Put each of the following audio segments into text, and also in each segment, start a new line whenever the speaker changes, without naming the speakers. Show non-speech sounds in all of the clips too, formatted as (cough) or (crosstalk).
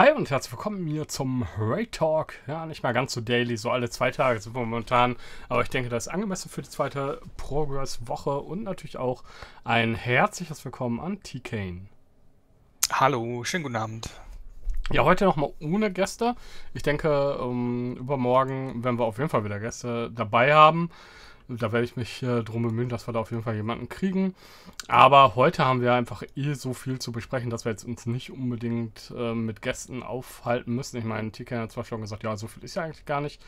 Hi und herzlich willkommen hier zum Ray Talk. Ja, nicht mal ganz so daily, so alle zwei Tage sind wir momentan. Aber ich denke, das ist angemessen für die zweite Progress-Woche und natürlich auch ein herzliches Willkommen an T-Kane. Hallo, schönen guten Abend. Ja, heute nochmal ohne Gäste. Ich denke, um, ähm, übermorgen werden wir auf jeden Fall wieder Gäste dabei haben. Da werde ich mich äh, drum bemühen, dass wir da auf jeden Fall jemanden kriegen. Aber heute haben wir einfach eh so viel zu besprechen, dass wir jetzt uns nicht unbedingt äh, mit Gästen aufhalten müssen. Ich meine, TK hat zwar schon gesagt, ja, so viel ist ja eigentlich gar nicht.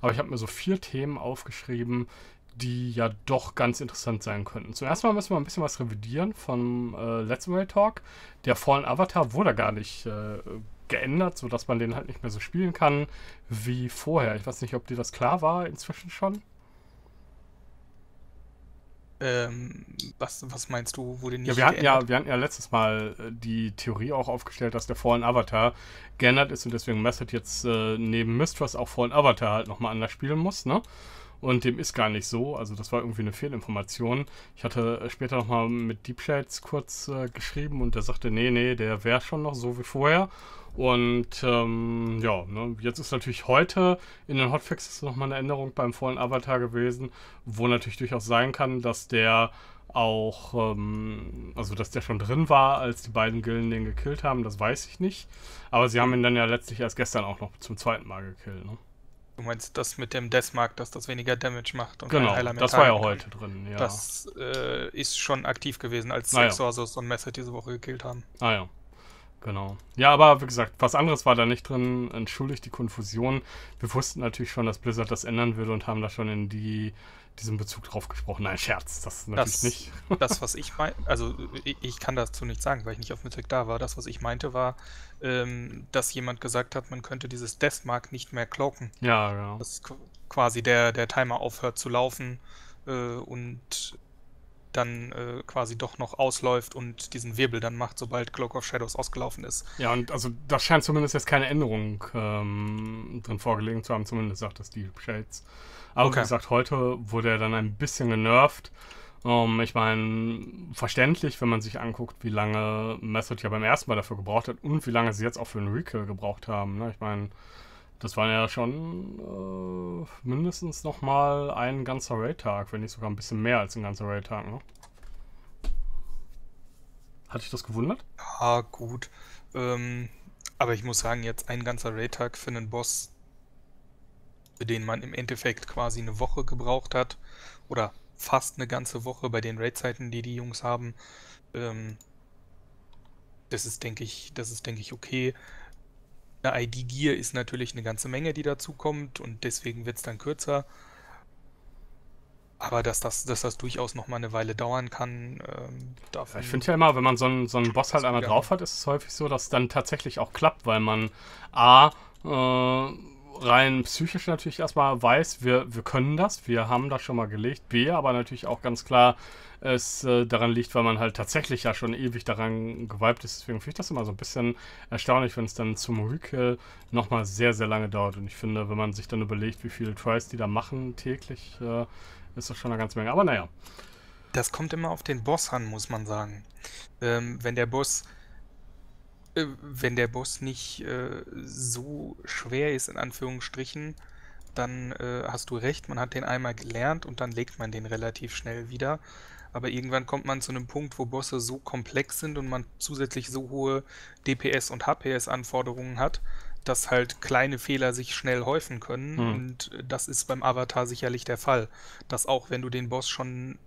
Aber ich habe mir so vier Themen aufgeschrieben, die ja doch ganz interessant sein könnten. Zuerst mal müssen wir ein bisschen was revidieren vom äh, letzten Raid Talk. Der Fallen Avatar wurde gar nicht äh, geändert, sodass man den halt nicht mehr so spielen kann wie vorher. Ich weiß nicht, ob dir das klar war inzwischen schon.
Ähm, was, was meinst du, wurde nicht ja wir, hatten ja, wir hatten ja
letztes Mal äh, die Theorie auch aufgestellt, dass der Fallen Avatar geändert ist und deswegen Method jetzt äh, neben Mistress auch Fallen Avatar halt nochmal anders spielen muss, ne? Und dem ist gar nicht so. Also das war irgendwie eine Fehlinformation. Ich hatte später nochmal mit DeepShades kurz äh, geschrieben und der sagte, nee, nee, der wäre schon noch so wie vorher. Und ähm, ja, ne, jetzt ist natürlich heute in den Hotfixes nochmal eine Änderung beim vollen Avatar gewesen, wo natürlich durchaus sein kann, dass der auch, ähm, also dass der schon drin war, als die beiden Gilden den gekillt haben, das weiß ich nicht. Aber sie haben ihn dann ja letztlich erst gestern auch noch zum zweiten Mal gekillt. Ne?
Du meinst das mit dem Deathmark, dass das weniger Damage macht? Und genau, das war ja heute drin, ja. Das äh, ist schon aktiv gewesen, als ah, ja. und Messer diese Woche gekillt haben.
Ah ja. Genau. Ja, aber wie gesagt, was anderes war da nicht drin. Entschuldigt die Konfusion. Wir wussten natürlich schon, dass Blizzard das ändern würde und haben da schon in die, diesem Bezug drauf gesprochen. Nein, Scherz, das natürlich das, nicht.
(laughs) das, was ich meinte, also ich, ich, kann dazu nichts sagen, weil ich nicht auf Mittag da war. Das, was ich meinte, war, ähm, dass jemand gesagt hat, man könnte dieses Deathmark nicht mehr cloaken. Ja, genau. Dass quasi der, der Timer aufhört zu laufen äh, und dann äh, quasi doch noch ausläuft und diesen Wirbel dann macht, sobald Cloak of Shadows ausgelaufen ist.
Ja, und also das scheint zumindest jetzt keine Änderung ähm, drin vorgelegen zu haben, zumindest sagt das Deep Shades. Aber okay. wie gesagt, heute wurde er dann ein bisschen genervt. Um, ähm, ich meine, verständlich, wenn man sich anguckt, wie lange Method ja beim ersten Mal dafür gebraucht hat und wie lange sie jetzt auch für den Recall gebraucht haben. Ne? Ich meine, das waren ja schon äh, mindestens nochmal ein ganzer Raid-Tag, wenn nicht sogar ein bisschen mehr als ein ganzer Raid-Tag, ne? Hat dich das gewundert?
Ja, gut. Ähm, aber ich muss sagen, jetzt ein ganzer Raid-Tag für einen Boss, für den man im Endeffekt quasi eine Woche gebraucht hat, oder fast eine ganze Woche bei den Raid-Zeiten, die die Jungs haben, ähm, das ist, denke ich, das ist, denke ich, okay eine ID-Gear ist natürlich eine ganze Menge, die dazukommt und deswegen wird es dann kürzer. Aber dass das, dass das durchaus nochmal eine Weile dauern kann, ähm, davon. Ich finde ja
immer, wenn man so einen, so einen Boss halt einmal drauf hat, ist es häufig so, dass es dann tatsächlich auch klappt, weil man A. Äh, rein psychisch natürlich erstmal weiß, wir, wir können das, wir haben das schon mal gelegt. B, aber natürlich auch ganz klar es äh, daran liegt, weil man halt tatsächlich ja schon ewig daran geweibt ist. Deswegen finde ich das immer so ein bisschen erstaunlich, wenn es dann zum Recall äh, nochmal sehr, sehr lange dauert. Und ich finde, wenn man sich dann überlegt, wie viele Tries die da machen täglich, äh, ist das schon eine ganze Menge. Aber naja. Das kommt immer auf den Boss an, muss man sagen. Ähm,
wenn der Boss äh, wenn der Boss nicht äh, so schwer ist, in Anführungsstrichen, dann äh, hast du recht, man hat den einmal gelernt und dann legt man den relativ schnell wieder aber irgendwann kommt man zu einem Punkt, wo Bosse so komplex sind und man zusätzlich so hohe DPS- und HPS-Anforderungen hat, dass halt kleine Fehler sich schnell häufen können. Hm. Und das ist beim Avatar sicherlich der Fall. Dass auch wenn du den Boss schon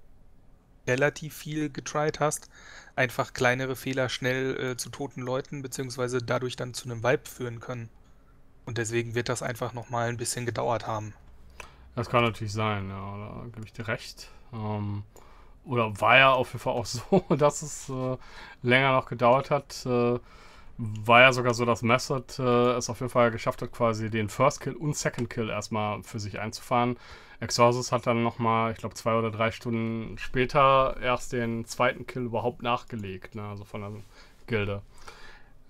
relativ viel getried hast, einfach kleinere Fehler schnell äh, zu toten Leuten beziehungsweise dadurch dann zu einem Vibe führen können. Und deswegen wird das einfach nochmal ein bisschen gedauert haben.
Das kann natürlich sein, ja, da gebe ich dir recht. Ähm, oder war ja auf jeden Fall auch (laughs) so, dass es äh, länger noch gedauert hat. Äh, war ja sogar so, dass Method äh, es auf jeden Fall geschafft hat, quasi den First Kill und Second Kill erstmal für sich einzufahren. Exorcist hat dann nochmal, ich glaube, zwei oder drei Stunden später erst den zweiten Kill überhaupt nachgelegt, ne? also von der Gilde.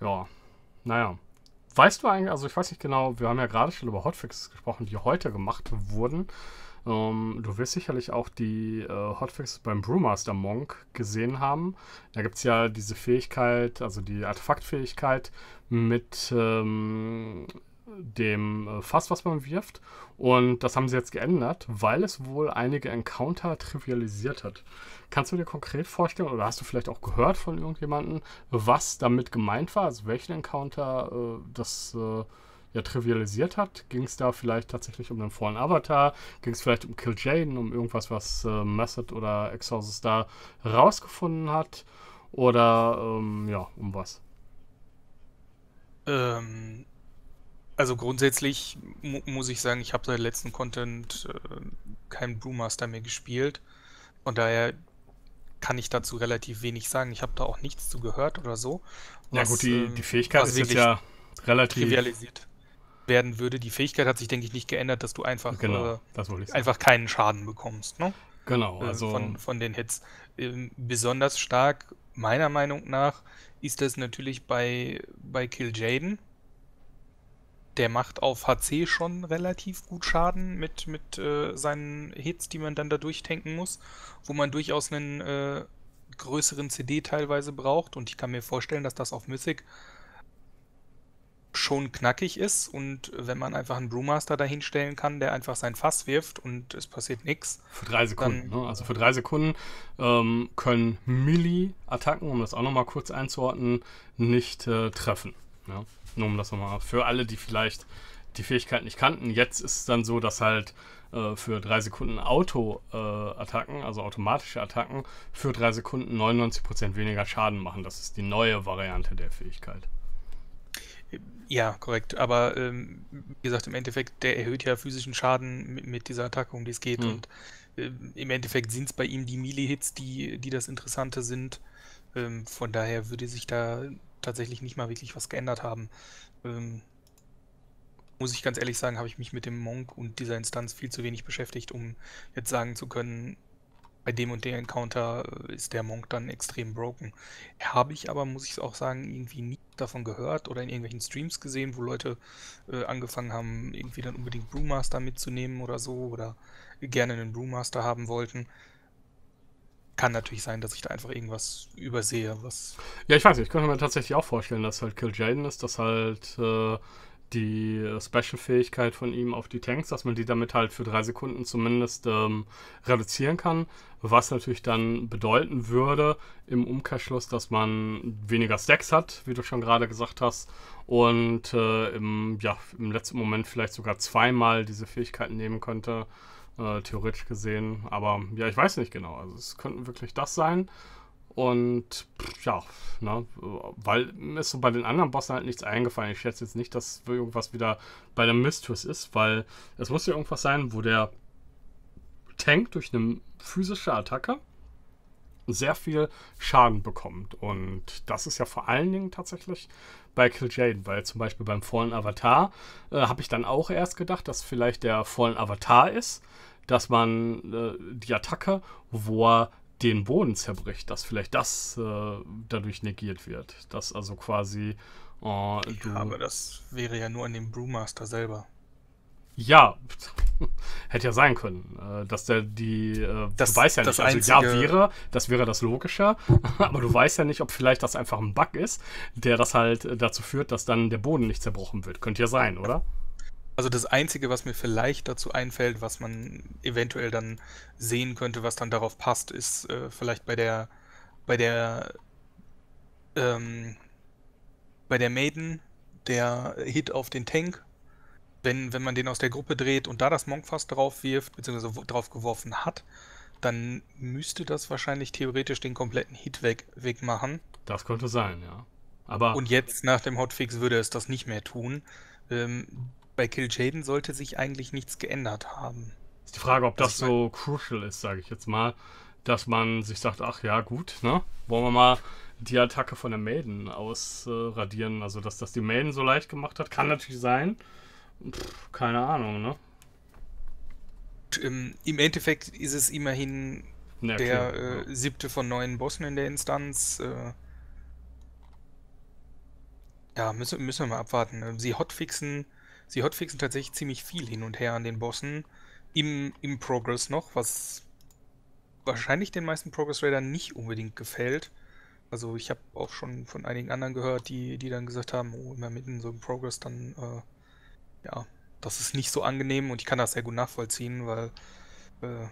Ja, naja. Weißt du eigentlich, also ich weiß nicht genau, wir haben ja gerade schon über Hotfixes gesprochen, die heute gemacht wurden. Ähm, du wirst sicherlich auch die äh, Hotfixes beim Brewmaster Monk gesehen haben. Da gibt es ja diese Fähigkeit, also die Artefaktfähigkeit mit ähm, dem äh, Fass, was man wirft. Und das haben sie jetzt geändert, weil es wohl einige Encounter trivialisiert hat. Kannst du dir konkret vorstellen, oder hast du vielleicht auch gehört von irgendjemandem, was damit gemeint war? Also welchen Encounter äh, das... Äh, ja trivialisiert hat. Ging es da vielleicht tatsächlich um den Fallen Avatar? Ging es vielleicht um Kill Jaden, um irgendwas, was äh, Method oder Exorcist da rausgefunden hat? Oder ähm, ja, um was?
Ähm, also grundsätzlich mu muss ich sagen, ich habe seit letzten Content äh, keinen Brewmaster mehr gespielt. Von daher kann ich dazu relativ wenig sagen. Ich habe da auch nichts zu gehört oder so. Was, ja gut, die, ähm, die Fähigkeit ist jetzt ja relativ trivialisiert werden würde. Die Fähigkeit hat sich, denke ich, nicht geändert, dass du einfach, genau, äh, einfach keinen Schaden bekommst. Ne?
Genau, äh, also. von,
von den Hits. Ähm, besonders stark, meiner Meinung nach, ist das natürlich bei, bei Kill Jaden. Der macht auf HC schon relativ gut Schaden mit, mit äh, seinen Hits, die man dann da durchtanken muss, wo man durchaus einen äh, größeren CD teilweise braucht. Und ich kann mir vorstellen, dass das auf Mythic schon knackig ist und wenn man einfach einen Brewmaster dahinstellen kann, der einfach sein Fass wirft und es passiert nichts. Für drei Sekunden,
ne? Also für drei Sekunden ähm, können Milli-Attacken, um das auch nochmal kurz einzuordnen, nicht äh, treffen. Ja? Nur um das nochmal für alle, die vielleicht die Fähigkeit nicht kannten. Jetzt ist es dann so, dass halt äh, für drei Sekunden Auto-Attacken, äh, also automatische Attacken, für drei Sekunden 99% weniger Schaden machen. Das ist die neue Variante der Fähigkeit. Ja, korrekt. Aber ähm,
wie gesagt, im Endeffekt, der erhöht ja physischen Schaden mit, mit dieser Attacke, um die es geht. Hm. Und äh, im Endeffekt sind es bei ihm die Melee-Hits, die, die das Interessante sind. Ähm, von daher würde sich da tatsächlich nicht mal wirklich was geändert haben. Ähm, muss ich ganz ehrlich sagen, habe ich mich mit dem Monk und dieser Instanz viel zu wenig beschäftigt, um jetzt sagen zu können, bei dem und dem Encounter äh, ist der Monk dann extrem broken. Habe ich aber, muss ich auch sagen, irgendwie nie davon gehört oder in irgendwelchen Streams gesehen, wo Leute äh, angefangen haben, irgendwie dann unbedingt Brewmaster mitzunehmen oder so oder gerne einen Brewmaster haben wollten. Kann natürlich sein, dass ich da einfach irgendwas übersehe, was.
Ja, ich weiß nicht, ich könnte mir tatsächlich auch vorstellen, dass halt Kill Jaden ist, dass halt äh, die Special-Fähigkeit von ihm auf die Tanks, dass man die damit halt für drei Sekunden zumindest ähm, reduzieren kann, was natürlich dann bedeuten würde im Umkehrschluss, dass man weniger Stacks hat, wie du schon gerade gesagt hast, und äh, im, ja, im letzten Moment vielleicht sogar zweimal diese Fähigkeiten nehmen könnte, äh, theoretisch gesehen. Aber ja, ich weiß nicht genau. Also es könnten wirklich das sein. Und ja, ne, weil mir ist so bei den anderen Bossen halt nichts eingefallen. Ich schätze jetzt nicht, dass irgendwas wieder bei der Mistress ist, weil es muss ja irgendwas sein, wo der Tank durch eine physische Attacke sehr viel Schaden bekommt. Und das ist ja vor allen Dingen tatsächlich bei Kill Jaden, weil zum Beispiel beim Fallen Avatar äh, habe ich dann auch erst gedacht, dass vielleicht der Fallen Avatar ist, dass man äh, die Attacke, wo er den Boden zerbricht, dass vielleicht das äh, dadurch negiert wird. Dass also quasi äh, ja, aber das wäre ja nur an dem Brewmaster selber. Ja, (laughs) hätte ja sein können, äh, dass der die. Äh, das, du weißt ja nicht, also ja wäre, das wäre das Logische, (laughs) aber du weißt ja nicht, ob vielleicht das einfach ein Bug ist, der das halt äh, dazu führt, dass dann der Boden nicht zerbrochen wird. Könnte ja sein, oder? Ja. Also das Einzige, was mir vielleicht dazu einfällt, was man eventuell dann sehen
könnte, was dann darauf passt, ist äh, vielleicht bei der bei der ähm, bei der Maiden der Hit auf den Tank, wenn, wenn man den aus der Gruppe dreht und da das Monkfass drauf wirft, beziehungsweise drauf geworfen hat, dann müsste das wahrscheinlich theoretisch den kompletten Hit weg, wegmachen. Das könnte sein, ja. Aber und jetzt nach dem Hotfix würde es das nicht mehr tun. Ähm, bei Kill Jaden sollte sich eigentlich nichts geändert haben.
Ist die Frage, ob also das, das so crucial ist, sage ich jetzt mal, dass man sich sagt, ach ja, gut, ne? Wollen wir mal die Attacke von der Maiden ausradieren. Äh, also, dass das die Maiden so leicht gemacht hat, kann natürlich sein. Pff, keine Ahnung, ne? Ähm, Im Endeffekt ist es
immerhin ja, der äh, siebte von neun Bossen in der Instanz. Äh, ja, müssen, müssen wir mal abwarten. Ähm, sie hotfixen sie hotfixen tatsächlich ziemlich viel hin und her an den Bossen. Im, im Progress noch, was wahrscheinlich den meisten Progress Raidern nicht unbedingt gefällt. Also ich habe auch schon von einigen anderen gehört, die, die dann gesagt haben, oh, immer mitten in so einem Progress, dann äh, ja, das ist nicht so angenehm und ich kann das sehr gut nachvollziehen, weil äh,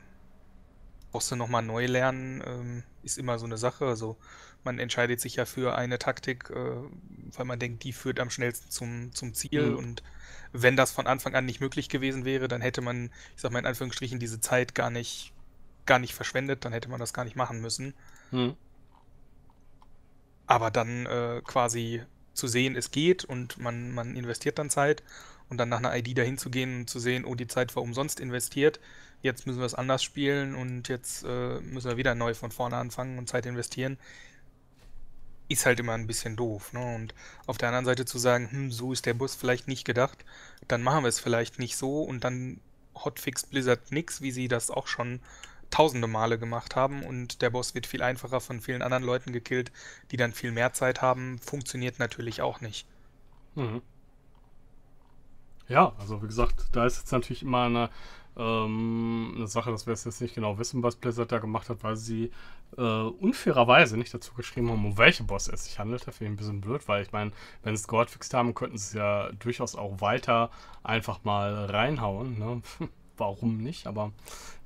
Bosse nochmal neu lernen ähm, ist immer so eine Sache. Also man entscheidet sich ja für eine Taktik, äh, weil man denkt, die führt am schnellsten zum, zum Ziel. Mhm. Und wenn das von Anfang an nicht möglich gewesen wäre, dann hätte man, ich sag mal in Anführungsstrichen, diese Zeit gar nicht, gar nicht verschwendet, dann hätte man das gar nicht machen müssen. Mhm. Aber dann äh, quasi zu sehen, es geht und man, man investiert dann Zeit und dann nach einer ID dahin zu gehen und zu sehen, oh, die Zeit war umsonst investiert, jetzt müssen wir es anders spielen und jetzt äh, müssen wir wieder neu von vorne anfangen und Zeit investieren ist halt immer ein bisschen doof. Ne? Und auf der anderen Seite zu sagen, hm, so ist der Bus vielleicht nicht gedacht, dann machen wir es vielleicht nicht so und dann hotfix Blizzard nix, wie sie das auch schon tausende Male gemacht haben und der Boss wird viel einfacher von vielen anderen Leuten gekillt, die dann viel mehr Zeit haben, funktioniert natürlich auch nicht.
Mhm. Ja, also wie gesagt, da ist jetzt natürlich immer eine ähm, eine Sache, dass wir es jetzt nicht genau wissen, was Blizzard da gemacht hat, weil sie äh, unfairerweise nicht dazu geschrieben haben, um welche Boss es sich handelte. Finde ich ein bisschen blöd, weil ich meine, wenn sie es geordfixt haben, könnten sie es ja durchaus auch weiter einfach mal reinhauen. Ne? (laughs) warum nicht, aber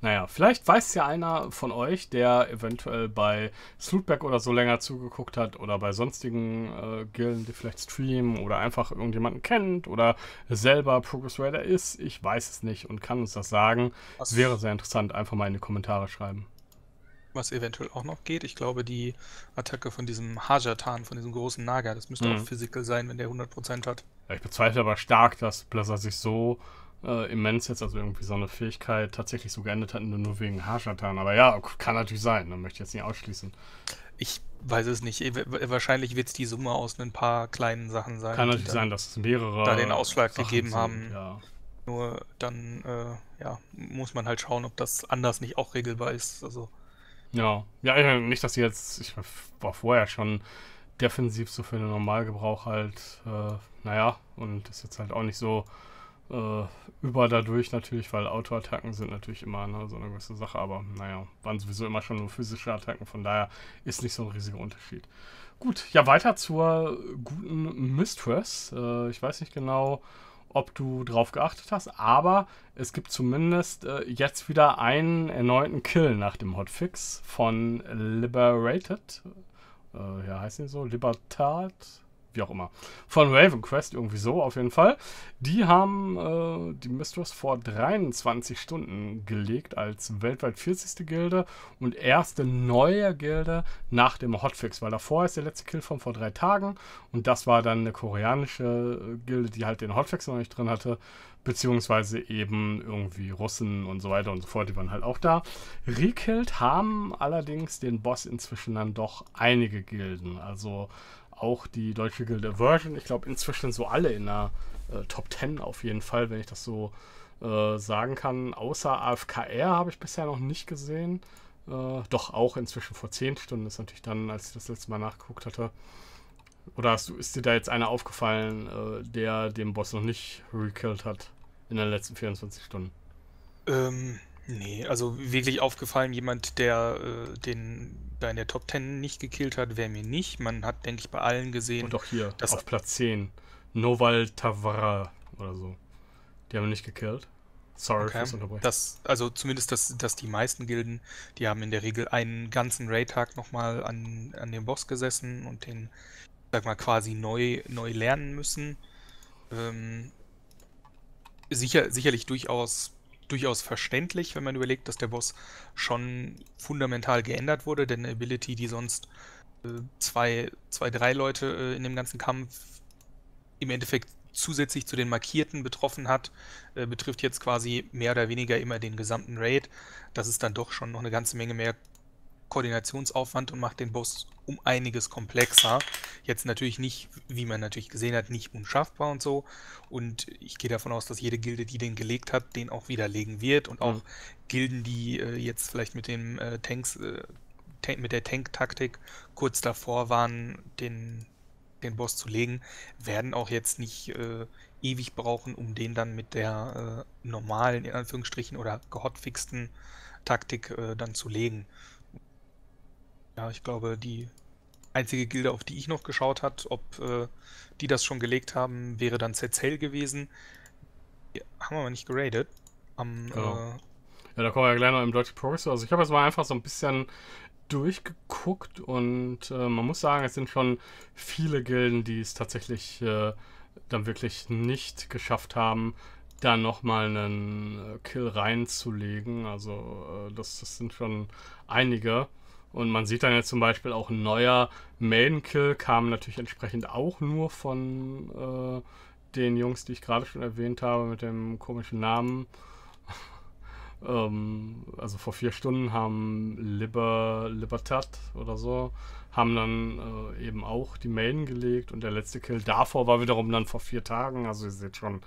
naja, vielleicht weiß ja einer von euch, der eventuell bei Slootback oder so länger zugeguckt hat oder bei sonstigen äh, Gilden, die vielleicht streamen oder einfach irgendjemanden kennt oder selber Progress Raider ist. Ich weiß es nicht und kann uns das sagen. Es Wäre sehr interessant, einfach mal in die Kommentare schreiben.
Was eventuell auch noch geht, ich glaube, die Attacke von diesem Hajatan, von diesem großen Naga, das müsste mhm. auch physical sein, wenn der 100% hat.
Ich bezweifle aber stark, dass Blizzard sich so äh, immens jetzt, also irgendwie so eine Fähigkeit tatsächlich so geendet hat, nur wegen Haarschatan. Aber ja, kann natürlich sein, dann ne, möchte ich jetzt nicht ausschließen.
Ich weiß es nicht. Wahrscheinlich wird es die Summe aus ein paar kleinen Sachen sein. Kann natürlich sein, dass es mehrere. Da den Ausschlag Sachen gegeben sind, haben. Ja. Nur dann äh, ja, muss man halt schauen, ob das anders nicht auch regelbar ist. Also.
Ja, ja, ich meine, nicht, dass sie jetzt, ich war vorher schon defensiv so für den Normalgebrauch halt, äh, naja, und ist jetzt halt auch nicht so, äh, über dadurch natürlich, weil Autoattacken sind natürlich immer ne, so eine gewisse Sache, aber naja, waren sowieso immer schon nur physische Attacken, von daher ist nicht so ein riesiger Unterschied. Gut, ja, weiter zur guten Mistress. Äh, ich weiß nicht genau, ob du drauf geachtet hast, aber es gibt zumindest äh, jetzt wieder einen erneuten Kill nach dem Hotfix von Liberated. Äh, ja, heißt die so? Libertad? wie auch immer. Von Raven Quest, irgendwie so auf jeden Fall. Die haben äh, die Mistress vor 23 Stunden gelegt als weltweit 40. Gilde und erste neue Gilde nach dem Hotfix, weil davor ist der letzte Kill von vor drei Tagen und das war dann eine koreanische äh, Gilde, die halt den Hotfix noch nicht drin hatte, beziehungsweise eben irgendwie Russen und so weiter und so fort, die waren halt auch da. Rekilled haben allerdings den Boss inzwischen dann doch einige Gilden, also auch die deutsche Gilde Version. Ich glaube, inzwischen so alle in der äh, Top 10 auf jeden Fall, wenn ich das so äh, sagen kann. Außer AFKR habe ich bisher noch nicht gesehen. Äh, doch auch inzwischen vor 10 Stunden ist natürlich dann, als ich das letzte Mal nachgeguckt hatte. Oder hast du, ist dir da jetzt einer aufgefallen, äh, der den Boss noch nicht gekillt hat in den letzten 24 Stunden? Ähm, Nee, also wirklich aufgefallen,
jemand, der äh, den da in der Top 10 nicht gekillt hat, wäre mir nicht. Man hat, denke ich,
bei allen gesehen. Und auch hier, dass auf Platz 10, Noval Tavara oder so. Die haben nicht gekillt. Sorry okay. fürs Unterbrechen.
Das, also zumindest, dass, dass die meisten Gilden, die haben in der Regel einen ganzen Raid-Tag nochmal an, an dem Boss gesessen und den, sag mal, quasi neu, neu lernen müssen. Ähm, sicher, sicherlich durchaus durchaus verständlich, wenn man überlegt, dass der Boss schon fundamental geändert wurde, denn eine Ability, die sonst äh, zwei, zwei, drei Leute äh, in dem ganzen Kampf im Endeffekt zusätzlich zu den Markierten betroffen hat, äh, betrifft jetzt quasi mehr oder weniger immer den gesamten Raid. Das ist dann doch schon noch eine ganze Menge mehr Koordinationsaufwand und macht den Boss um einiges komplexer. Jetzt natürlich nicht, wie man natürlich gesehen hat, nicht unschaffbar und so. Und ich gehe davon aus, dass jede Gilde, die den gelegt hat, den auch wieder legen wird. Und auch mhm. Gilden, die äh, jetzt vielleicht mit dem äh, Tanks, äh, mit der Tank-Taktik kurz davor waren, den, den Boss zu legen, werden auch jetzt nicht äh, ewig brauchen, um den dann mit der äh, normalen, in Anführungsstrichen, oder gehotfixten Taktik äh, dann zu legen ja, ich glaube, die einzige Gilde, auf die ich noch geschaut hat, ob äh, die das schon gelegt haben, wäre dann Zetzell gewesen.
Die haben wir aber nicht geradet. Am, genau. äh, ja, da kommen wir ja gleich noch im Deutsche Progress. Also ich habe jetzt mal einfach so ein bisschen durchgeguckt und äh, man muss sagen, es sind schon viele Gilden, die es tatsächlich äh, dann wirklich nicht geschafft haben, da nochmal einen äh, Kill reinzulegen. Also äh, das, das sind schon einige. Und man sieht dann jetzt zum Beispiel auch ein neuer Maiden-Kill kam natürlich entsprechend auch nur von äh, den Jungs, die ich gerade schon erwähnt habe, mit dem komischen Namen. (laughs) ähm, also vor vier Stunden haben Liber, Libertad oder so, haben dann äh, eben auch die Maiden gelegt und der letzte Kill davor war wiederum dann vor vier Tagen. Also ihr seht schon,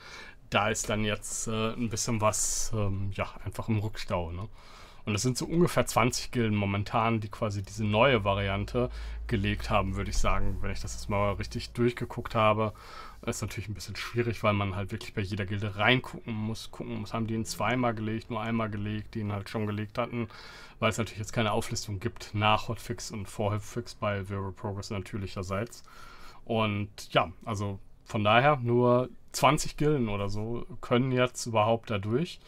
da ist dann jetzt äh, ein bisschen was, ähm, ja, einfach im Rückstau. Ne? Und es sind so ungefähr 20 Gilden momentan, die quasi diese neue Variante gelegt haben, würde ich sagen, wenn ich das jetzt mal richtig durchgeguckt habe. ist natürlich ein bisschen schwierig, weil man halt wirklich bei jeder Gilde reingucken muss, gucken muss, haben die ihn zweimal gelegt, nur einmal gelegt, die ihn halt schon gelegt hatten, weil es natürlich jetzt keine Auflistung gibt nach Hotfix und vor Hotfix bei Vero Progress natürlicherseits. Und ja, also von daher nur 20 Gilden oder so können jetzt überhaupt dadurch. durch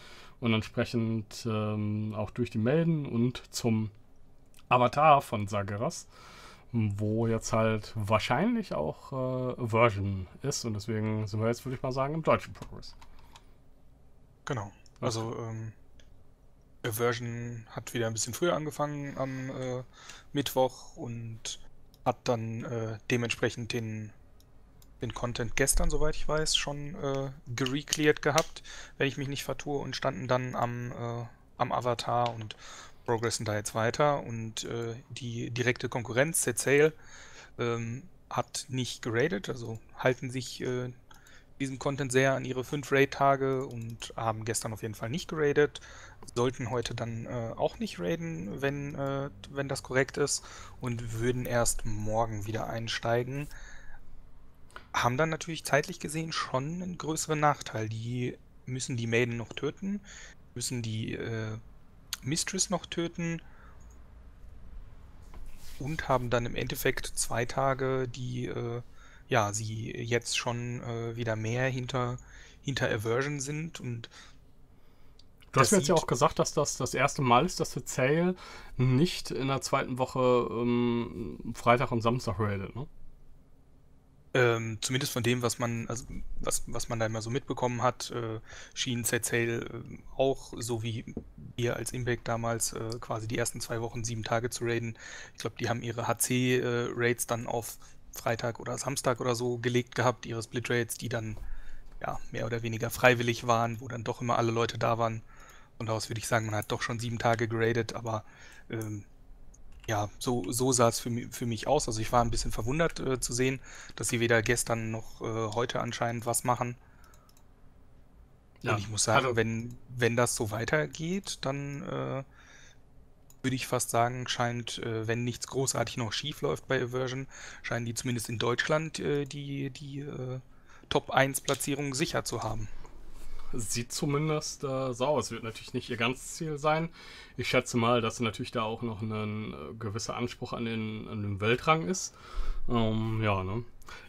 und entsprechend ähm, auch durch die Melden und zum Avatar von Sageras, wo jetzt halt wahrscheinlich auch äh, Version ist und deswegen sind wir jetzt, würde ich mal sagen, im deutschen Progress. Genau.
Also okay. ähm, Version hat wieder ein bisschen früher angefangen am äh, Mittwoch und hat dann äh, dementsprechend den den Content gestern, soweit ich weiß, schon äh, gerecleared gehabt, wenn ich mich nicht vertue, und standen dann am, äh, am Avatar und progressen da jetzt weiter. Und äh, die direkte Konkurrenz, Sale, ähm, hat nicht geradet, also halten sich äh, diesem Content sehr an ihre fünf Raid-Tage und haben gestern auf jeden Fall nicht geradet, sollten heute dann äh, auch nicht raiden, wenn, äh, wenn das korrekt ist, und würden erst morgen wieder einsteigen haben dann natürlich zeitlich gesehen schon einen größeren Nachteil. Die müssen die Maiden noch töten, müssen die äh, Mistress noch töten und haben dann im Endeffekt zwei Tage, die äh, ja sie jetzt schon äh, wieder mehr hinter hinter Aversion
sind und Du hast mir jetzt ja auch gesagt, dass das das erste Mal ist, dass der Sale nicht in der zweiten Woche ähm, Freitag und Samstag raidet, ne?
Ähm, zumindest von dem, was man, also was, was man da immer so mitbekommen hat, äh, schien Zetzale äh, auch, so wie wir als Impact damals äh, quasi die ersten zwei Wochen sieben Tage zu raiden. Ich glaube, die haben ihre HC-Raids äh, dann auf Freitag oder Samstag oder so gelegt gehabt, ihre Split-Raids, die dann ja mehr oder weniger freiwillig waren, wo dann doch immer alle Leute da waren. Von daraus würde ich sagen, man hat doch schon sieben Tage geradet, aber ähm, ja, so, so sah es für, für, mich aus. Also ich war ein bisschen verwundert äh, zu sehen, dass sie weder gestern noch äh, heute anscheinend was machen.
Ja. Und ich muss sagen, also,
wenn, wenn das so weitergeht, dann äh, würde ich fast sagen, scheint, äh, wenn nichts großartig noch schief läuft bei Aversion, scheinen die zumindest in
Deutschland äh, die, die äh, Top-1-Platzierung sicher zu haben. Sieht zumindest äh, so aus. Wird natürlich nicht ihr ganzes Ziel sein. Ich schätze mal, dass natürlich da auch noch ein äh, gewisser Anspruch an den, an den Weltrang ist. Ähm, ja, ne?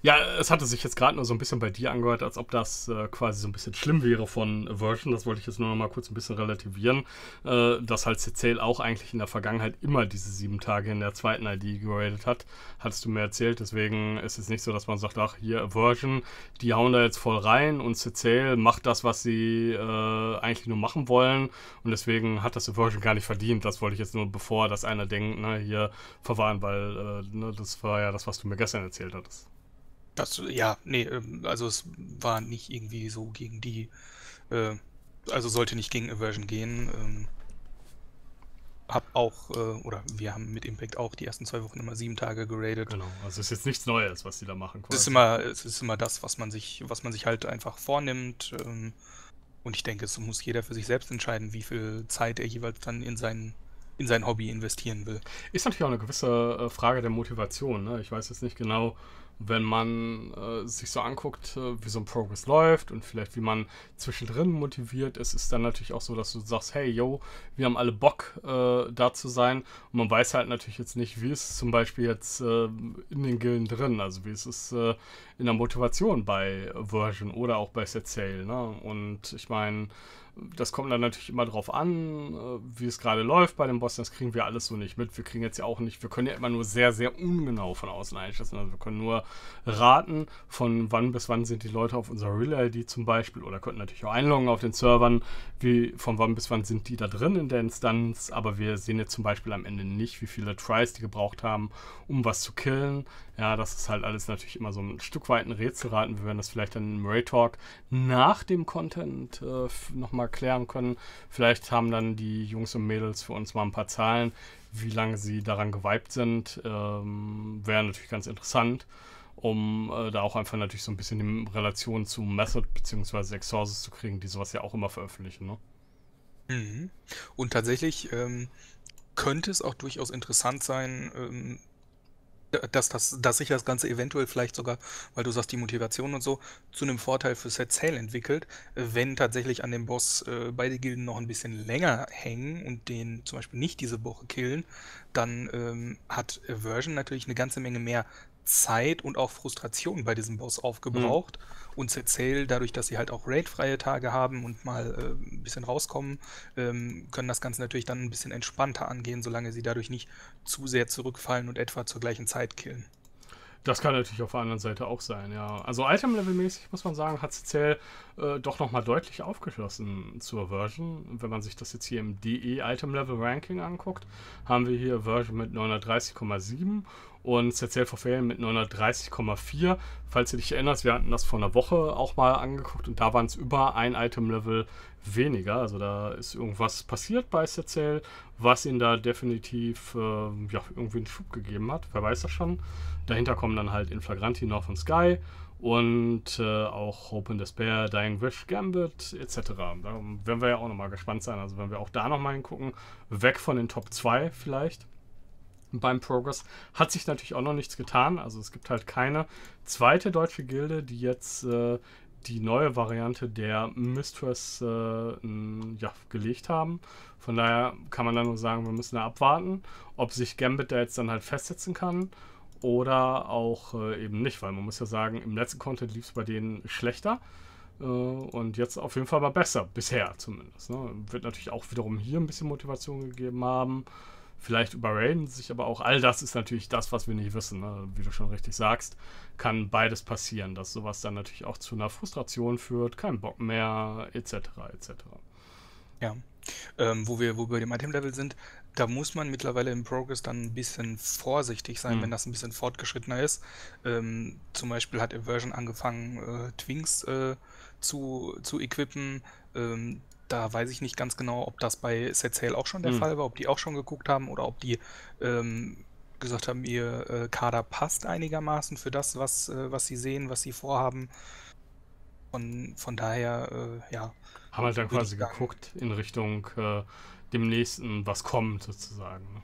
Ja, es hatte sich jetzt gerade nur so ein bisschen bei dir angehört, als ob das äh, quasi so ein bisschen schlimm wäre von Version. Das wollte ich jetzt nur noch mal kurz ein bisschen relativieren, äh, dass halt CCL auch eigentlich in der Vergangenheit immer diese sieben Tage in der zweiten ID geradet hat. Hattest du mir erzählt, deswegen ist es nicht so, dass man sagt, ach hier Version, die hauen da jetzt voll rein und CCL macht das, was sie äh, eigentlich nur machen wollen und deswegen hat das Version gar nicht verdient. Das wollte ich jetzt nur, bevor das einer denkt, ne, hier verwahren, weil äh, ne, das war ja das, was du mir gestern erzählt hattest.
Das, ja, nee, ähm, also es war nicht irgendwie so gegen die, äh, also sollte nicht gegen Aversion gehen. Ähm, hab auch, äh, oder wir haben mit Impact auch die ersten zwei Wochen immer sieben Tage geradet. Genau, also
es ist jetzt nichts Neues, was die da machen. Quasi. Es ist immer,
es ist immer das, was man sich, was man sich halt einfach vornimmt. Ähm, und ich denke, es muss jeder für sich selbst entscheiden, wie viel Zeit er jeweils dann in seinen in sein
Hobby investieren will. Ist natürlich auch eine gewisse äh, Frage der Motivation. Ne? Ich weiß jetzt nicht genau, wenn man äh, sich so anguckt, äh, wie so ein Progress läuft und vielleicht wie man zwischendrin motiviert ist, ist dann natürlich auch so, dass du sagst, hey, yo, wir haben alle Bock äh, da zu sein. Und man weiß halt natürlich jetzt nicht, wie ist es zum Beispiel jetzt äh, in den Gillen drin, also wie ist es äh, in der Motivation bei Version oder auch bei Set Sale. Ne? Und ich meine, das kommt dann natürlich immer darauf an, äh, wie es gerade läuft bei den Bossen. Das kriegen wir alles so nicht mit. Wir kriegen jetzt ja auch nicht, wir können ja immer nur sehr, sehr ungenau von außen einschätzen. Also wir können nur raten, von wann bis wann sind die Leute auf unserer real id zum Beispiel oder könnten natürlich auch einloggen auf den Servern, wie von wann bis wann sind die da drin in der Instanz. Aber wir sehen jetzt zum Beispiel am Ende nicht, wie viele Tries die gebraucht haben, um was zu killen. Ja, das ist halt alles natürlich immer so ein Stück weit ein Rätselraten. Wir werden das vielleicht dann im Ray Talk nach dem Content äh, nochmal mal klären können. Vielleicht haben dann die Jungs und Mädels für uns mal ein paar Zahlen, wie lange sie daran geweibt sind. Ähm, Wäre natürlich ganz interessant, um äh, da auch einfach natürlich so ein bisschen in Relation zu Method bzw. Exorcist zu kriegen, die sowas ja auch immer veröffentlichen. Ne?
Mhm. Und tatsächlich ähm, könnte es auch durchaus interessant sein, ähm, dass, dass, dass sich das Ganze eventuell vielleicht sogar, weil du sagst, die Motivation und so, zu einem Vorteil für Set Sail entwickelt, wenn tatsächlich an dem Boss äh, beide Gilden noch ein bisschen länger hängen und den zum Beispiel nicht diese Woche killen, dann ähm, hat Version natürlich eine ganze Menge mehr Zeit und auch Frustration bei diesem Boss aufgebraucht. Mhm. Und Cecil, dadurch, dass sie halt auch Raid-freie Tage haben und mal äh, ein bisschen rauskommen, ähm, können das Ganze natürlich dann ein bisschen entspannter angehen,
solange sie dadurch nicht zu sehr zurückfallen und etwa zur gleichen Zeit killen. Das kann natürlich auf der anderen Seite auch sein, ja. Also Item-Level-mäßig muss man sagen, hat CCL äh, doch nochmal deutlich aufgeschlossen zur Version. Wenn man sich das jetzt hier im DE-Item-Level-Ranking anguckt, haben wir hier Version mit 930,7 und CCL for Fail mit 930,4. Falls du dich erinnerst, wir hatten das vor einer Woche auch mal angeguckt und da waren es über ein Item-Level weniger. Also da ist irgendwas passiert bei Setzel, was ihn da definitiv äh, ja, irgendwie einen Schub gegeben hat. Wer weiß das schon. Dahinter kommen dann halt Inflagranti noch von Sky und äh, auch Hope and Despair, Dying Wish, Gambit etc. Da werden wir ja auch nochmal gespannt sein. Also wenn wir auch da nochmal hingucken, weg von den Top 2 vielleicht beim Progress. Hat sich natürlich auch noch nichts getan. Also es gibt halt keine zweite deutsche Gilde, die jetzt äh, die neue Variante der Mistress äh, ja, gelegt haben. Von daher kann man da nur sagen, wir müssen da abwarten, ob sich Gambit da jetzt dann halt festsetzen kann oder auch äh, eben nicht, weil man muss ja sagen, im letzten Content lief es bei denen schlechter äh, und jetzt auf jeden Fall mal besser, bisher zumindest. Ne? Wird natürlich auch wiederum hier ein bisschen Motivation gegeben haben vielleicht überraten sich aber auch. All das ist natürlich das, was wir nicht wissen. Ne? Wie du schon richtig sagst, kann beides passieren, dass sowas dann natürlich auch zu einer Frustration führt, kein Bock mehr, etc. etc. Ja. Ähm, wo, wir, wo wir bei dem Item-Level sind, da muss
man mittlerweile im Progress dann ein bisschen vorsichtig sein, mhm. wenn das ein bisschen fortgeschrittener ist. Ähm, zum Beispiel hat Aversion angefangen, äh, Twinks äh, zu, zu equippen. Ähm, da weiß ich nicht ganz genau, ob das bei Set Sale auch schon der mhm. Fall war, ob die auch schon geguckt haben oder ob die ähm, gesagt haben, ihr äh, Kader passt einigermaßen für das, was, äh, was sie sehen, was sie vorhaben. Von, von daher, äh, ja.
Haben halt dann quasi geguckt in Richtung äh, dem nächsten, was kommt sozusagen.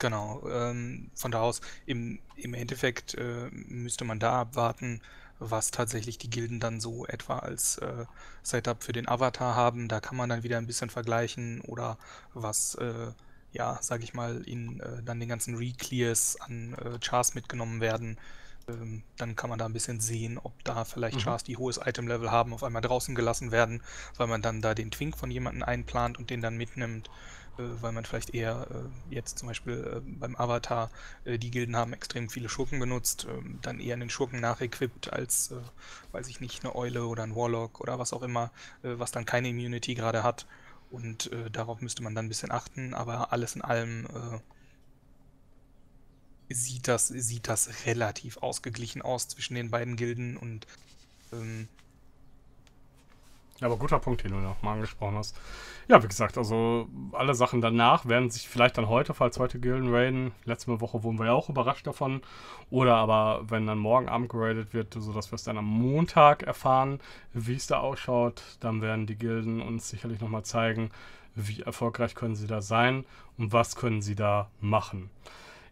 Genau, ähm, von da aus im, im Endeffekt äh, müsste
man da abwarten, was tatsächlich die Gilden dann so etwa als äh, Setup für den Avatar haben. Da kann man dann wieder ein bisschen vergleichen oder was, äh, ja, sag ich mal, in äh, dann den ganzen Re-Clears an äh, Chars mitgenommen werden. Ähm, dann kann man da ein bisschen sehen, ob da vielleicht mhm. Chars, die hohes Item-Level haben, auf einmal draußen gelassen werden, weil man dann da den Twink von jemandem einplant und den dann mitnimmt. Äh, weil man vielleicht eher äh, jetzt zum Beispiel äh, beim Avatar, die Gilden haben extrem viele Schurken benutzt, ähm, dann eher einen Schurken nachequippt als, weiß ich nicht, eine Eule oder ein Warlock oder was auch immer, was dann keine Immunity gerade hat. Und darauf müsste man dann ein bisschen achten, aber alles in allem sieht das, sieht das relativ ausgeglichen aus zwischen den beiden Gilden und ähm,
aber guter Punkt, den du nochmal angesprochen hast. Ja, wie gesagt, also alle Sachen danach werden sich vielleicht dann heute, falls heute Gilden raiden. Letzte Woche wurden wir ja auch überrascht davon. Oder aber, wenn dann morgen Abend geradet wird, sodass wir es dann am Montag erfahren, wie es da ausschaut, dann werden die Gilden uns sicherlich nochmal zeigen, wie erfolgreich können sie da sein und was können sie da machen.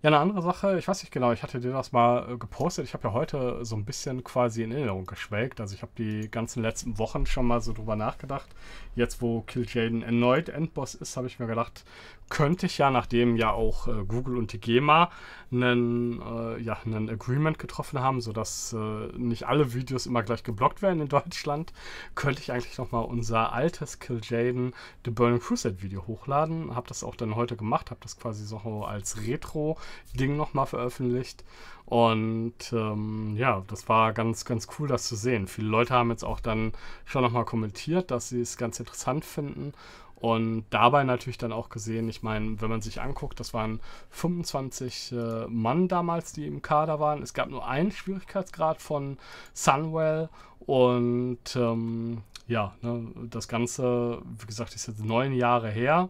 Ja, eine andere Sache, ich weiß nicht genau, ich hatte dir das mal äh, gepostet. Ich habe ja heute so ein bisschen quasi in Erinnerung geschwelgt. Also ich habe die ganzen letzten Wochen schon mal so drüber nachgedacht. Jetzt, wo Kill Jaden erneut Endboss ist, habe ich mir gedacht, könnte ich ja, nachdem ja auch äh, Google und die GEMA einen, äh, ja, einen Agreement getroffen haben, sodass äh, nicht alle Videos immer gleich geblockt werden in Deutschland, könnte ich eigentlich nochmal unser altes Kill Jaden The Burning Crusade Video hochladen. Habe das auch dann heute gemacht, habe das quasi so als Retro-Ding nochmal veröffentlicht. Und ähm, ja, das war ganz, ganz cool, das zu sehen. Viele Leute haben jetzt auch dann schon nochmal kommentiert, dass sie es ganz interessant finden. Und dabei natürlich dann auch gesehen, ich meine, wenn man sich anguckt, das waren 25 äh, Mann damals, die im Kader waren. Es gab nur einen Schwierigkeitsgrad von Sunwell und ähm, ja, ne, das Ganze, wie gesagt, ist jetzt neun Jahre her.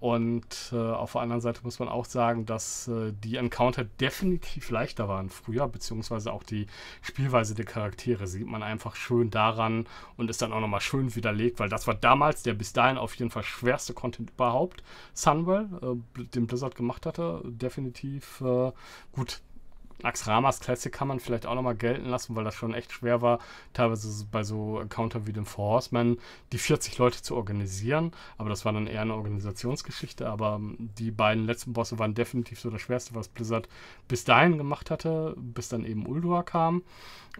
Und äh, auf der anderen Seite muss man auch sagen, dass äh, die Encounter definitiv leichter waren früher, beziehungsweise auch die Spielweise der Charaktere sieht man einfach schön daran und ist dann auch nochmal schön widerlegt, weil das war damals der bis dahin auf jeden Fall schwerste Content überhaupt, Sunwell, äh, den Blizzard gemacht hatte. Definitiv äh, gut, Ax Ramas Classic kann man vielleicht auch nochmal gelten lassen, weil das schon echt schwer war, teilweise bei so Counter wie dem Four Horsemen die 40 Leute zu organisieren. Aber das war dann eher eine Organisationsgeschichte. Aber ähm, die beiden letzten Bosse waren definitiv so das Schwerste, was Blizzard bis dahin gemacht hatte, bis dann eben Uldua kam.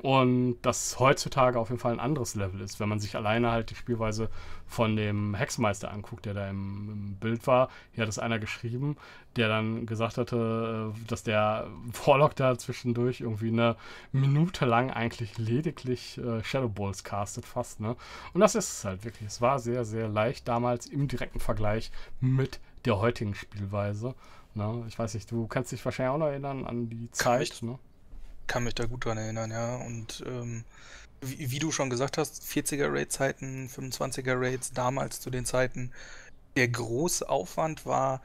Und das heutzutage auf jeden Fall ein anderes Level ist, wenn man sich alleine halt die Spielweise von dem Hexmeister anguckt, der da im, im, Bild war. Hier hat es einer geschrieben, der dann gesagt hatte, äh, dass der Warlock da zwischendurch irgendwie eine Minute lang eigentlich lediglich äh, Shadow Balls castet, fast. Ne? Und das ist es halt wirklich. Es war sehr, sehr leicht damals im direkten Vergleich mit der heutigen Spielweise. Ne? Ich weiß nicht, du kannst dich wahrscheinlich auch noch erinnern an die Zeit. Kann mich, ne? kann mich da gut dran
erinnern, ja. Und. Ähm wie, wie du schon gesagt hast, 40er-Raid-Zeiten, 25er-Raids, damals zu den Zeiten, der große Aufwand war,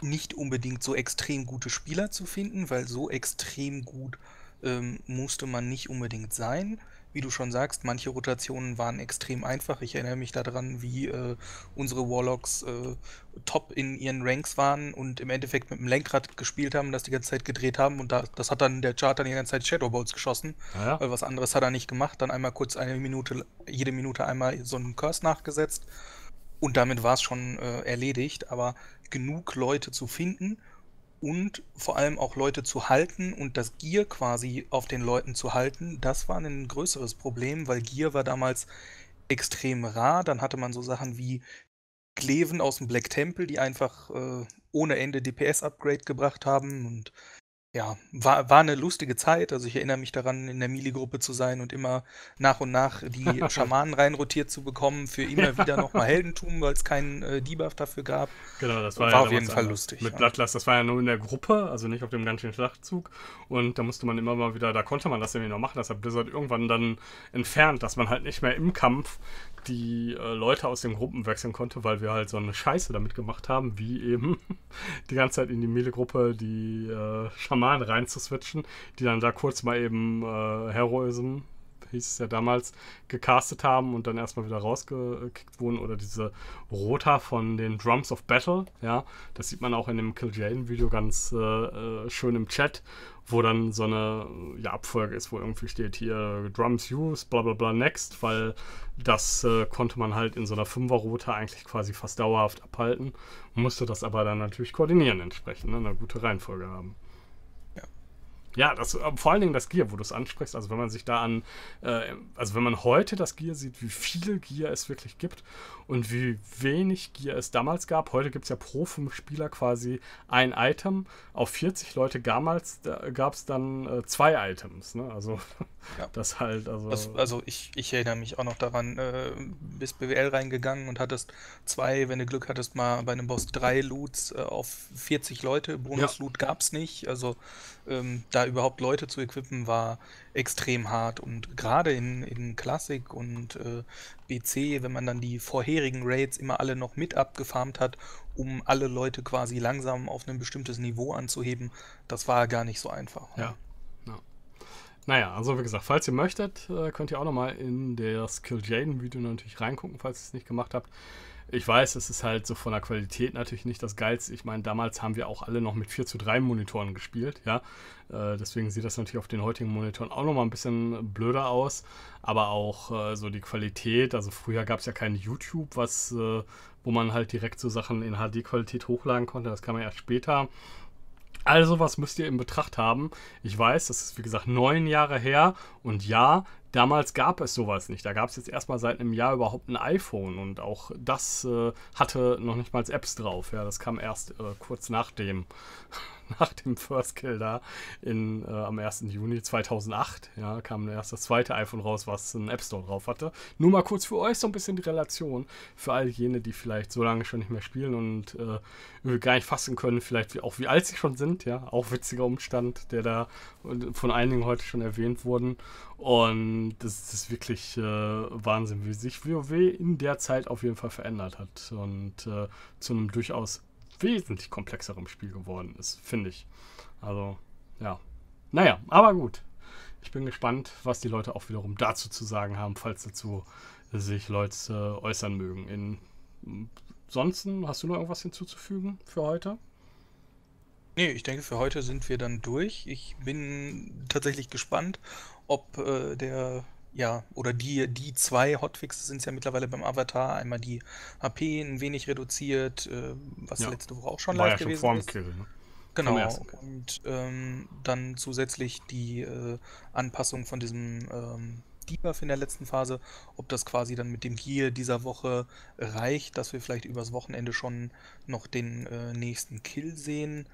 nicht unbedingt so extrem gute Spieler zu finden, weil so extrem gut ähm, musste man nicht unbedingt sein wie du schon sagst, manche Rotationen waren extrem einfach. Ich erinnere mich daran, wie äh, unsere Warlocks äh, top in ihren Ranks waren und im Endeffekt mit dem Lenkrad gespielt haben, das die ganze Zeit gedreht haben und da, das hat dann der Charter die ganze Zeit Shadowbolts geschossen, ah, ja. weil was anderes hat er nicht gemacht. Dann einmal kurz eine Minute, jede Minute einmal so einen Curse nachgesetzt und damit war es schon äh, erledigt. Aber genug Leute zu finden und vor allem auch Leute zu halten und das Gier quasi auf den Leuten zu halten, das war ein größeres Problem, weil Gier war damals extrem rar. Dann hatte man so Sachen wie Kleven aus dem Black Temple, die einfach äh, ohne Ende DPS-Upgrade gebracht haben und ja, war, war eine lustige Zeit. Also ich erinnere mich daran, in der Mili-Gruppe zu sein und immer nach und nach die (laughs) Schamanen reinrotiert zu bekommen,
für immer wieder nochmal (laughs) Heldentum, weil es keinen äh, Debuff dafür gab. Genau, das war, war ja auf jeden Fall lustig. Mit ja. Blattlast, das war ja nur in der Gruppe, also nicht auf dem ganzen Schlachtzug. Und da musste man immer mal wieder, da konnte man das irgendwie noch machen, das hat Blizzard irgendwann dann entfernt, dass man halt nicht mehr im Kampf die äh, Leute aus den Gruppen wechseln konnte, weil wir halt so eine Scheiße damit gemacht haben, wie eben (laughs) die ganze Zeit in die Mele-Gruppe die äh, Schamanen reinzuswitchen, die dann da kurz mal eben äh, Heroism hieß es ja damals, gecastet haben und dann erstmal wieder rausgekickt wurden. Oder diese Rota von den Drums of Battle, ja, das sieht man auch in dem Kill Jaden-Video ganz äh, äh, schön im Chat, wo dann so eine ja, Abfolge ist, wo irgendwie steht hier Drums Use, bla bla bla next, weil das äh, konnte man halt in so einer Fünfer-Rota eigentlich quasi fast dauerhaft abhalten, musste das aber dann natürlich koordinieren entsprechend, ne, eine gute Reihenfolge haben. Ja, das, äh, vor allen Dingen das Gear, wo du es ansprichst. Also wenn man sich da an, äh, also wenn man heute das Gear sieht, wie viel Gear es wirklich gibt und wie wenig Gear es damals gab. Heute gibt es ja pro fünf Spieler quasi ein Item. Auf 40 Leute damals da gab es dann äh, zwei Items. Ne? Also (laughs) ja. das halt. Also, das,
also ich, ich erinnere mich auch noch daran, äh, bist BWL reingegangen und hattest zwei, wenn du Glück hattest, mal bei einem Boss drei Loots äh, auf 40 Leute. Bonus-Loot ja. gab es nicht. Also ähm, da überhaupt Leute zu equippen, war extrem hart. Und gerade in, in Classic und äh, BC, wenn man dann die vorherigen Raids immer alle noch mit abgefarmt hat, um alle Leute quasi langsam auf ein bestimmtes Niveau anzuheben, das war gar nicht so
einfach. Ne? Ja. ja. Naja, also wie gesagt, falls ihr möchtet, äh, könnt ihr auch nochmal in das Kill Jaden-Video natürlich reingucken, falls ihr es nicht gemacht habt. Ich weiß, es ist halt so von der Qualität natürlich nicht das Geilste. Ich meine, damals haben wir auch alle noch mit 4 zu 3 Monitoren gespielt, ja. Äh, deswegen sieht das natürlich auf den heutigen Monitoren auch nochmal ein bisschen blöder aus. Aber auch äh, so die Qualität, also früher gab es ja kein YouTube, was, äh, wo man halt direkt so Sachen in HD-Qualität hochladen konnte. Das kam ja erst später. Also was müsst ihr in Betracht haben. Ich weiß, das ist wie gesagt neun Jahre her und ja, Damals gab es sowas nicht. Da gab es jetzt erstmal seit einem Jahr überhaupt ein iPhone und auch das äh, hatte noch nicht mal Apps drauf. Ja, das kam erst äh, kurz nach dem (laughs) nach dem First Kill da in, äh, am 1. Juni 2008. Ja, kam erst das zweite iPhone raus, was einen App Store drauf hatte. Nur mal kurz für euch so ein bisschen die Relation für all jene, die vielleicht so lange schon nicht mehr spielen und äh, gar nicht fassen können, vielleicht wie, auch wie alt sie schon sind. Ja, auch witziger Umstand, der da von einigen heute schon erwähnt wurde. Und das ist wirklich äh, Wahnsinn, wie sich WoW in der Zeit auf jeden Fall verändert hat und äh, zu einem durchaus wesentlich komplexerem Spiel geworden ist, finde ich. Also, ja. Naja, aber gut. Ich bin gespannt, was die Leute auch wiederum dazu zu sagen haben, falls dazu sich Leute äußern mögen. Ansonsten, hast du noch irgendwas hinzuzufügen für heute?
Nee, ich denke, für heute sind wir dann durch. Ich bin tatsächlich gespannt, ob äh, der ja, oder die, die zwei Hotfixes sind es ja mittlerweile beim Avatar. Einmal die HP ein wenig reduziert, äh, was ja. letzte Woche auch schon War live ja gewesen schon gewesen ist. Kill, ne? Genau, und ähm, dann zusätzlich die äh, Anpassung von diesem ähm, Debuff in der letzten Phase, ob das quasi dann mit dem Gear dieser Woche reicht, dass wir vielleicht übers Wochenende schon noch den äh, nächsten Kill sehen.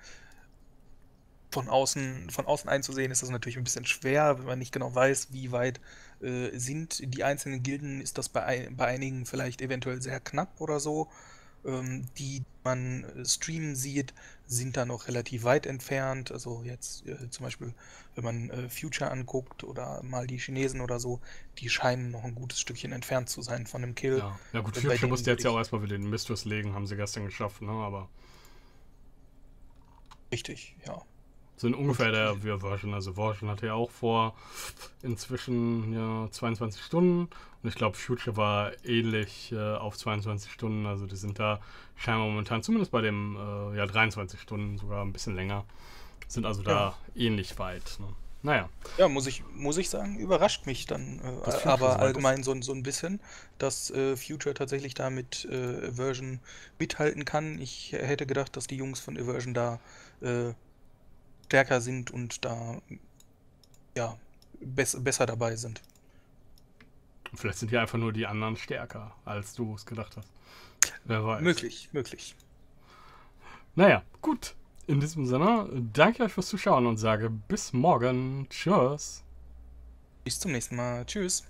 Von außen, von außen einzusehen ist das natürlich ein bisschen schwer, wenn man nicht genau weiß, wie weit äh, sind die einzelnen Gilden, ist das bei, ein, bei einigen vielleicht eventuell sehr knapp oder so. Ähm, die man äh, streamen sieht, sind da noch relativ weit entfernt. Also jetzt äh, zum Beispiel, wenn man äh, Future anguckt oder mal die Chinesen oder so, die scheinen noch ein gutes Stückchen entfernt zu sein von einem Kill. Ja, ja gut, Future musste jetzt ja auch
erstmal wieder den Mistress legen, haben sie gestern geschafft, ne? Aber.
Richtig, ja
sind ungefähr der wir version Also Version hatte ja auch vor inzwischen ja, 22 Stunden und ich glaube Future war ähnlich äh, auf 22 Stunden. Also die sind da scheinbar momentan zumindest bei dem äh, ja 23 Stunden sogar ein bisschen länger. Sind also da ja. ähnlich weit. Ne? Naja.
Ja, muss ich, muss ich sagen, überrascht mich dann äh, aber allgemein
so, so ein bisschen, dass äh, Future
tatsächlich da mit äh, Aversion mithalten kann. Ich hätte gedacht, dass die Jungs von Aversion da äh, stärker sind und da ja,
bess besser dabei sind. Vielleicht sind ja einfach nur die anderen stärker, als du es gedacht hast. Wer weiß. Möglich, möglich. Naja, gut. In diesem Sinne, danke euch fürs Zuschauen und sage bis morgen. Tschüss. Bis zum nächsten Mal. Tschüss.